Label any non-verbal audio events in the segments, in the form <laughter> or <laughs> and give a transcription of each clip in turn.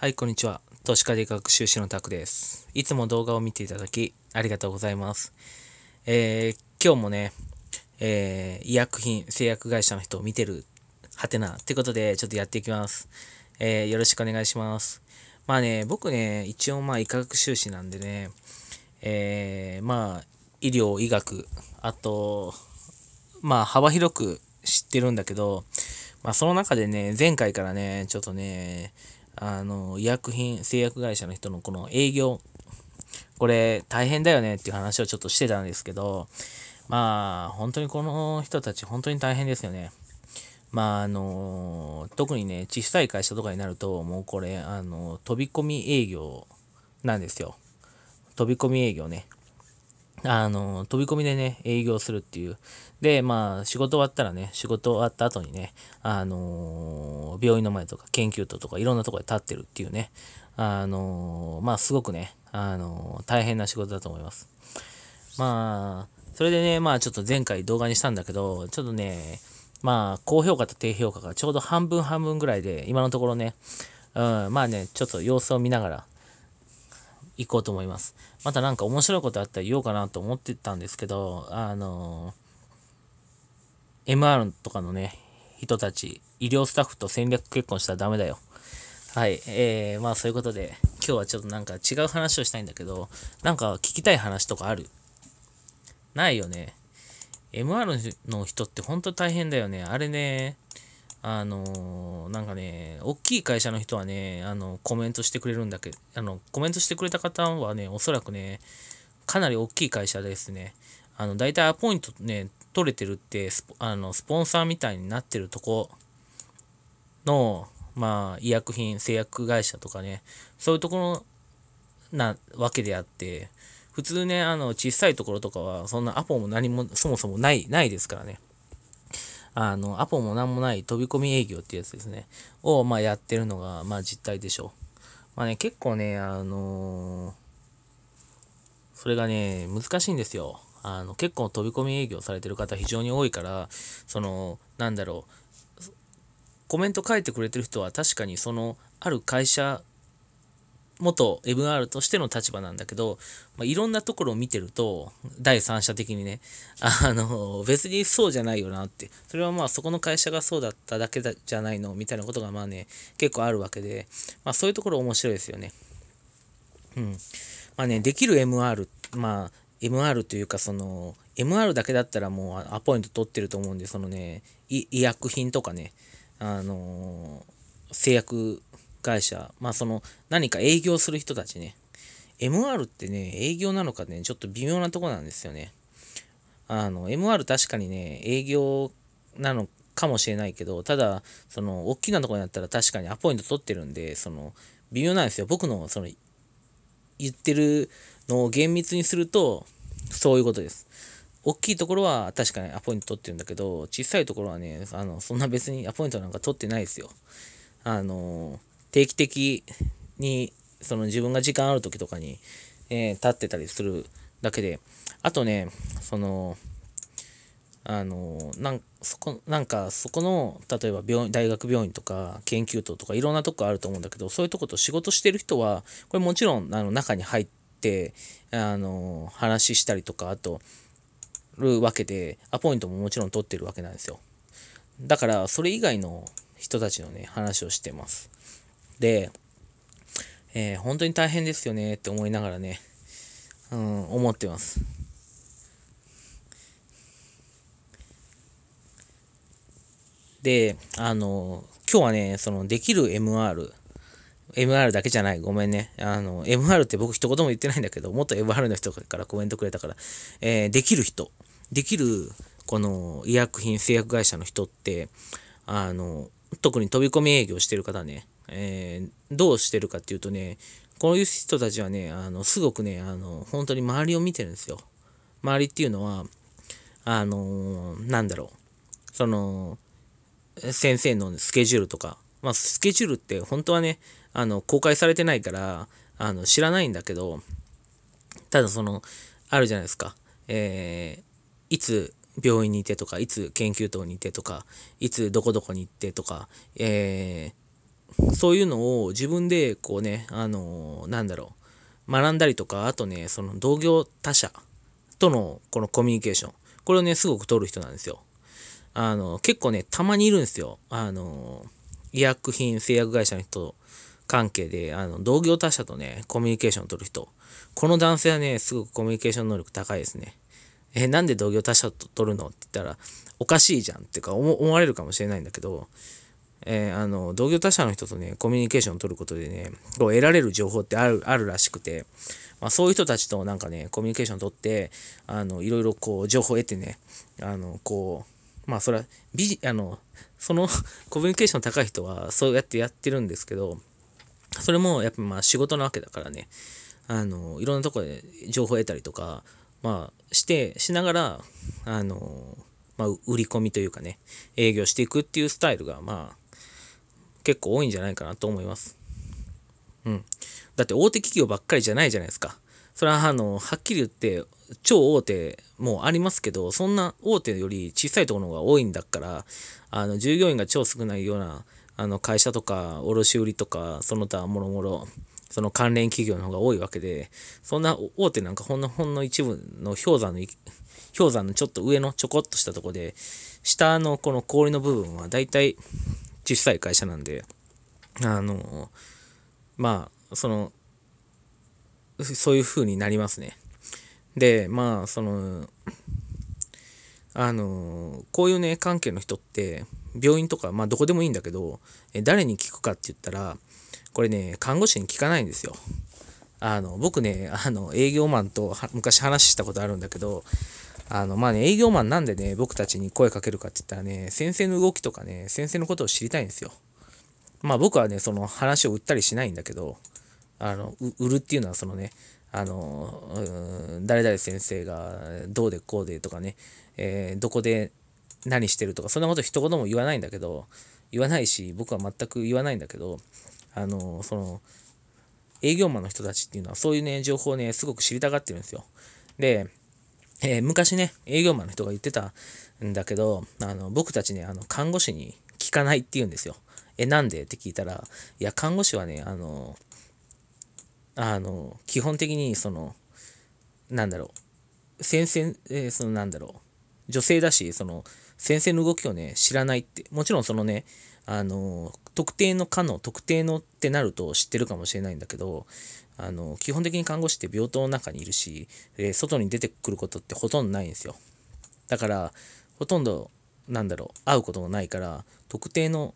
はい、こんにちは。都市科で学習士のタクです。いつも動画を見ていただき、ありがとうございます。えー、今日もね、えー、医薬品、製薬会社の人を見てる、はてな、ってことで、ちょっとやっていきます。えー、よろしくお願いします。まあね、僕ね、一応まあ、医科学修士なんでね、えー、まあ、医療、医学、あと、まあ、幅広く知ってるんだけど、まあ、その中でね、前回からね、ちょっとね、あの、医薬品、製薬会社の人のこの営業、これ大変だよねっていう話をちょっとしてたんですけど、まあ、本当にこの人たち、本当に大変ですよね。まあ、あの、特にね、小さい会社とかになると、もうこれ、あの、飛び込み営業なんですよ。飛び込み営業ね。あの、飛び込みでね、営業するっていう。で、まあ、仕事終わったらね、仕事終わった後にね、あのー病院の前とか研究棟とかいろんなとこで立ってるっていうね、あのー、まあすごくね、あのー、大変な仕事だと思います。まあ、それでね、まあちょっと前回動画にしたんだけど、ちょっとね、まあ高評価と低評価がちょうど半分半分ぐらいで、今のところね、うん、まあね、ちょっと様子を見ながら、行こうと思います。また何か面白いことあったら言おうかなと思ってたんですけど、あのー、MR とかのね、人たち、医療スタッフと戦略結婚したらダメだよ。はい。えー、まあそういうことで、今日はちょっとなんか違う話をしたいんだけど、なんか聞きたい話とかあるないよね。MR の人ってほんと大変だよね。あれね、あのー、なんかね、大きい会社の人はね、あの、コメントしてくれるんだけど、あの、コメントしてくれた方はね、おそらくね、かなり大きい会社ですね。あの、大体アポイントね、取れてるってスポ、あの、スポンサーみたいになってるとこの、まあ、医薬品、製薬会社とかね、そういうところなわけであって、普通ね、あの、小さいところとかは、そんなアポも何も、そもそもない、ないですからね。あの、アポも何もない飛び込み営業ってやつですね。を、まあ、やってるのが、まあ、実態でしょう。まあね、結構ね、あのー、それがね、難しいんですよ。あの結構飛び込み営業されてる方非常に多いからそのなんだろうコメント書いてくれてる人は確かにそのある会社元 MR としての立場なんだけど、まあ、いろんなところを見てると第三者的にね <laughs> あの別にそうじゃないよなってそれはまあそこの会社がそうだっただけじゃないのみたいなことがまあね結構あるわけで、まあ、そういうところ面白いですよね。うんまあね、できる MR、まあ、MR というかその MR だけだったらもうアポイント取ってると思うんでそのね医薬品とかねあの製薬会社まあその何か営業する人たちね MR ってね営業なのかねちょっと微妙なとこなんですよねあの MR 確かにね営業なのかもしれないけどただその大きなとこにあったら確かにアポイント取ってるんでその微妙なんですよ僕のその言ってるのを厳密にすると、そういうことです。大きいところは確かにアポイント取ってるんだけど、小さいところはね、あの、そんな別にアポイントなんか取ってないですよ。あの、定期的に、その自分が時間ある時とかに、えー、立ってたりするだけで、あとね、その、あのなんそこなんかそこの例えば病大学病院とか研究棟とかいろんなとこあると思うんだけどそういうとこと仕事してる人はこれもちろんあの中に入ってあの話したりとかあとるわけでアポイントももちろん取ってるわけなんですよだからそれ以外の人たちのね話をしてますで、えー、本当に大変ですよねって思いながらね、うん、思ってますで、あの、今日はね、その、できる MR、MR だけじゃない、ごめんね。あの、MR って僕一言も言ってないんだけど、もっと MR の人からコメントくれたから、えー、できる人、できる、この、医薬品製薬会社の人って、あの、特に飛び込み営業してる方ね、えー、どうしてるかっていうとね、こういう人たちはね、あの、すごくね、あの、本当に周りを見てるんですよ。周りっていうのは、あのなんだろう。その、先生のスケジュールとか、まあ、スケジュールって本当はねあの公開されてないからあの知らないんだけどただそのあるじゃないですか、えー、いつ病院にいてとかいつ研究棟にいてとかいつどこどこに行ってとか、えー、そういうのを自分でこうねあのー、なんだろう学んだりとかあとねその同業他社とのこのコミュニケーションこれをねすごく取る人なんですよ。あの、結構ね、たまにいるんですよ。あの、医薬品製薬会社の人関係で、あの、同業他社とね、コミュニケーションを取る人。この男性はね、すごくコミュニケーション能力高いですね。え、なんで同業他社と取るのって言ったら、おかしいじゃんっていうか思、思われるかもしれないんだけど、えー、あの、同業他社の人とね、コミュニケーションを取ることでね、こう得られる情報ってある、あるらしくて、まあ、そういう人たちとなんかね、コミュニケーション取って、あの、いろいろこう、情報を得てね、あの、こう、まあそれはビジあのその <laughs> コミュニケーション高い人はそうやってやってるんですけどそれもやっぱまあ仕事なわけだからねあのいろんなとこで情報を得たりとかまあしてしながらあのまあ、売り込みというかね営業していくっていうスタイルがまあ結構多いんじゃないかなと思います。うん、だって大手企業ばっかりじゃないじゃないですか。それはあのはっきり言って超大手もありますけど、そんな大手より小さいところが多いんだから、あの、従業員が超少ないような、あの、会社とか、卸売とか、その他もろもろ、その関連企業の方が多いわけで、そんな大手なんかほんのほんの一部の氷山の、氷山のちょっと上のちょこっとしたとこで、下のこの氷の部分は大体小さい会社なんで、あの、まあ、その、そういう風になりますね。でまあそのあのこういうね関係の人って病院とかまあどこでもいいんだけど誰に聞くかって言ったらこれね看護師に聞かないんですよ。あの僕ねあの営業マンと昔話したことあるんだけどあのまあね営業マンなんでね僕たちに声かけるかって言ったらね先生の動きとかね先生のことを知りたいんですよ。まあ僕はねその話を売ったりしないんだけどあの売るっていうのはそのねあの、誰々先生がどうでこうでとかね、えー、どこで何してるとか、そんなこと一言も言わないんだけど、言わないし、僕は全く言わないんだけど、あの、その、営業マンの人たちっていうのは、そういうね、情報をね、すごく知りたがってるんですよ。で、えー、昔ね、営業マンの人が言ってたんだけど、あの僕たちね、あの看護師に聞かないって言うんですよ。え、なんでって聞いたら、いや、看護師はね、あの、あの基本的にそのなんだろう戦線、えー、そのなんだろう女性だしその戦線の動きをね知らないってもちろんそのねあの特定の科の特定のってなると知ってるかもしれないんだけどあの基本的に看護師って病棟の中にいるし、えー、外に出てくることってほとんどないんですよだからほとんどなんだろう会うこともないから特定の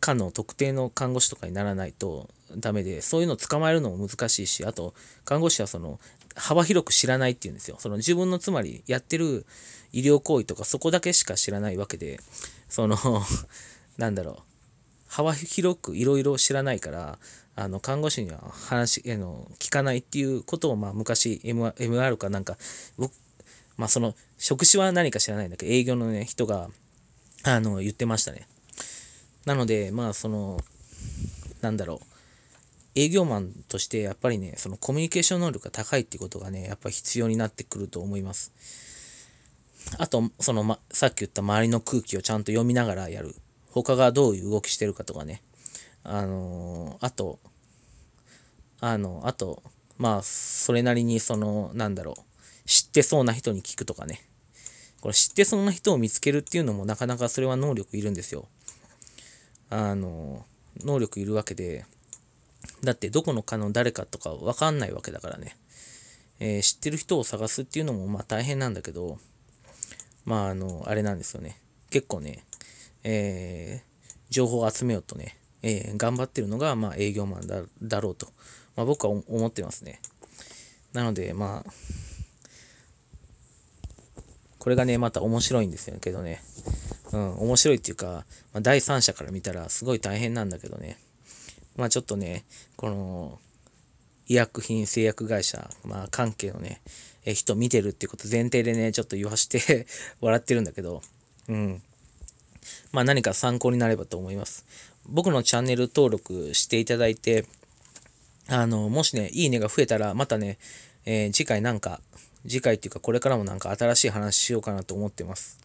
科の特定の看護師とかにならないとダメで、そういうのを捕まえるのも難しいし、あと、看護師はその、幅広く知らないっていうんですよ。その自分のつまりやってる医療行為とかそこだけしか知らないわけで、その <laughs> なんだろう、幅広くいろいろ知らないから、あの看護師には話あの聞かないっていうことを、まあ、昔 MR, MR かなんか僕、まあ、その職種は何か知らないんだけど営業の、ね、人があの言ってましたねなのでまあそのなんだろう営業マンとしてやっぱりね、そのコミュニケーション能力が高いっていうことがね、やっぱ必要になってくると思います。あと、その、ま、さっき言った周りの空気をちゃんと読みながらやる。他がどういう動きしてるかとかね。あのー、あと、あの、あと、まあ、それなりに、その、なんだろう、知ってそうな人に聞くとかね。これ知ってそうな人を見つけるっていうのもなかなかそれは能力いるんですよ。あの、能力いるわけで、だってどこのかの誰かとかわかんないわけだからね、えー、知ってる人を探すっていうのもまあ大変なんだけど、まああの、あれなんですよね。結構ね、えー、情報を集めようとね、えー、頑張ってるのがまあ営業マンだだろうと、まあ、僕は思ってますね。なのでまあ、これがね、また面白いんですよけどね。うん、面白いっていうか、まあ、第三者から見たらすごい大変なんだけどね。まあちょっとね、この、医薬品製薬会社、まあ関係のね、え人見てるってこと前提でね、ちょっと言わして <laughs> 笑ってるんだけど、うん。まあ何か参考になればと思います。僕のチャンネル登録していただいて、あの、もしね、いいねが増えたら、またね、えー、次回なんか、次回っていうかこれからもなんか新しい話しようかなと思ってます。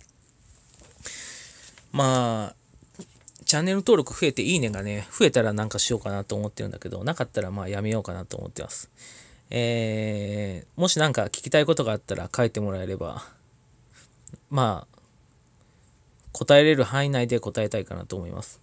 まあ、チャンネル登録増えていいねがね、増えたらなんかしようかなと思ってるんだけど、なかったらまあやめようかなと思ってます。えー、もしなんか聞きたいことがあったら書いてもらえれば、まあ、答えれる範囲内で答えたいかなと思います。